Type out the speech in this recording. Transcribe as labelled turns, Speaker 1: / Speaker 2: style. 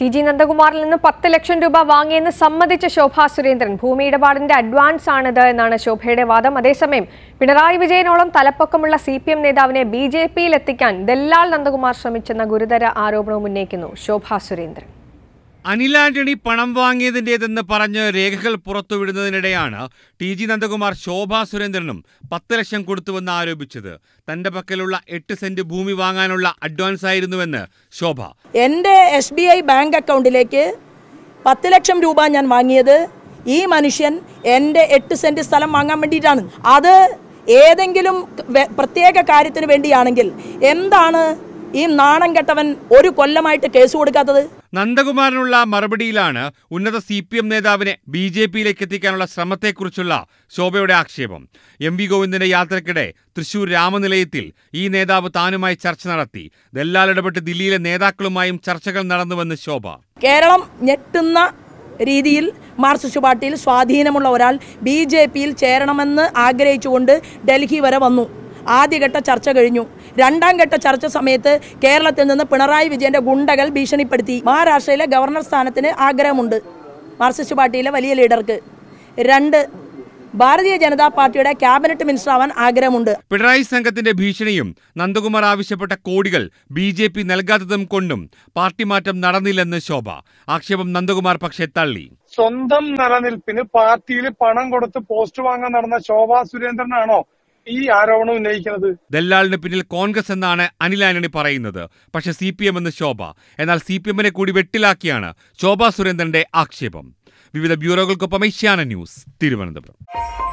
Speaker 1: T G നന്ദകുമാറിൽ നിന്ന് പത്ത് ലക്ഷം രൂപ വാങ്ങിയെന്ന് സമ്മതിച്ച ശോഭാ സുരേന്ദ്രൻ ഭൂമി ഇടപാടിന്റെ അഡ്വാൻസ് ആണിത് എന്നാണ് ശോഭയുടെ വാദം അതേസമയം പിണറായി വിജയനോളം തലപ്പൊക്കമുള്ള സി പി എം നേതാവിനെ ബി ജെ എത്തിക്കാൻ ദല്ലാൽ നന്ദകുമാർ ശ്രമിച്ചെന്ന ഗുരുതര ആരോപണവും ഉന്നയിക്കുന്നു ശോഭാ സുരേന്ദ്രൻ
Speaker 2: അനിലാന്റണി പണം വാങ്ങിയതിൻ്റേതെന്ന് പറഞ്ഞ് രേഖകൾ പുറത്തുവിടുന്നതിനിടെയാണ് ടി ജി നന്ദകുമാർ ശോഭാ സുരേന്ദ്രനും പത്ത് ലക്ഷം കൊടുത്തുവെന്ന് ആരോപിച്ചത് തന്റെ പക്കലുള്ള എട്ട് സെന്റ് ഭൂമി വാങ്ങാനുള്ള അഡ്വാൻസ് ആയിരുന്നുവെന്ന് ശോഭ
Speaker 1: എൻ്റെ എസ് ബി ഐ ബാങ്ക് അക്കൗണ്ടിലേക്ക് പത്ത് ലക്ഷം രൂപ ഞാൻ വാങ്ങിയത് ഈ മനുഷ്യൻ എൻ്റെ എട്ട് സെന്റ് സ്ഥലം വാങ്ങാൻ വേണ്ടിയിട്ടാണ് അത് ഏതെങ്കിലും പ്രത്യേക കാര്യത്തിന് വേണ്ടിയാണെങ്കിൽ എന്താണ് ഈ നാണം കെട്ടവൻ ഒരു കൊല്ലമായിട്ട് കേസ് കൊടുക്കാത്തത്
Speaker 2: നന്ദകുമാറിനുള്ള മറുപടിയിലാണ് ഉന്നത സി പി എം നേതാവിനെ ബി ജെ പിയിലേക്ക് എത്തിക്കാനുള്ള ശ്രമത്തെക്കുറിച്ചുള്ള ശോഭയുടെ ആക്ഷേപം എം വി ഗോവിന്ദന്റെ യാത്രക്കിടെ തൃശൂർ രാമനിലയത്തിൽ ഈ നേതാവ് താനുമായി ചർച്ച നടത്തി ദല്ലാൽ ഇടപെട്ട് ദില്ലിയിലെ നേതാക്കളുമായും ചർച്ചകൾ നടന്നുവെന്ന് ശോഭ
Speaker 1: കേരളം ഞെട്ടുന്ന രീതിയിൽ മാർക്സിസ്റ്റ് പാർട്ടിയിൽ സ്വാധീനമുള്ള ഒരാൾ ബി ജെ പിയിൽ ചേരണമെന്ന് ആഗ്രഹിച്ചുകൊണ്ട് ഡൽഹി വരെ വന്നു ആദ്യഘട്ട ചർച്ച കഴിഞ്ഞു രണ്ടാം ഘട്ട ചർച്ച സമയത്ത് കേരളത്തിൽ നിന്ന് പിണറായി വിജയന്റെ ഗുണ്ടകൾ ഭീഷണിപ്പെടുത്തി മഹാരാഷ്ട്രയിലെ ഗവർണർ സ്ഥാനത്തിന് ആഗ്രഹമുണ്ട് മാർക്സിസ്റ്റ് പാർട്ടിയിലെ വലിയ ലീഡർക്ക് രണ്ട് ഭാരതീയ ജനതാ പാർട്ടിയുടെ ക്യാബിനറ്റ് മിനിസ്റ്റർ ആവാൻ ആഗ്രഹമുണ്ട്
Speaker 2: പിണറായി സംഘത്തിന്റെ ഭീഷണിയും നന്ദകുമാർ ആവശ്യപ്പെട്ട കോടികൾ ബി ജെ പി നൽകാത്തതും കൊണ്ടും പാർട്ടി മാറ്റം നടന്നില്ലെന്ന് ശോഭ ആക്ഷേപം നന്ദകുമാർ പക്ഷേ തള്ളി സ്വന്തം നിലനിൽപ്പിന് പാർട്ടിയിൽ പണം കൊടുത്ത് പോസ്റ്റ് വാങ്ങാൻ നടന്ന ശോഭാ സുരേന്ദ്രനാണോ ഈ ആരോപണം ഉന്നയിക്കുന്നത് ദല്ലാളിന് പിന്നിൽ കോൺഗ്രസ് എന്നാണ് അനിൽ ആന്റണി പറയുന്നത് പക്ഷെ സി പി എം എന്ന് ശോഭ എന്നാൽ സി പി എമ്മിനെ കൂടി വെട്ടിലാക്കിയാണ് ശോഭ സുരേന്ദ്രന്റെ ആക്ഷേപം വിവിധ ബ്യൂറോകൾക്കൊപ്പം ഏഷ്യാന ന്യൂസ് തിരുവനന്തപുരം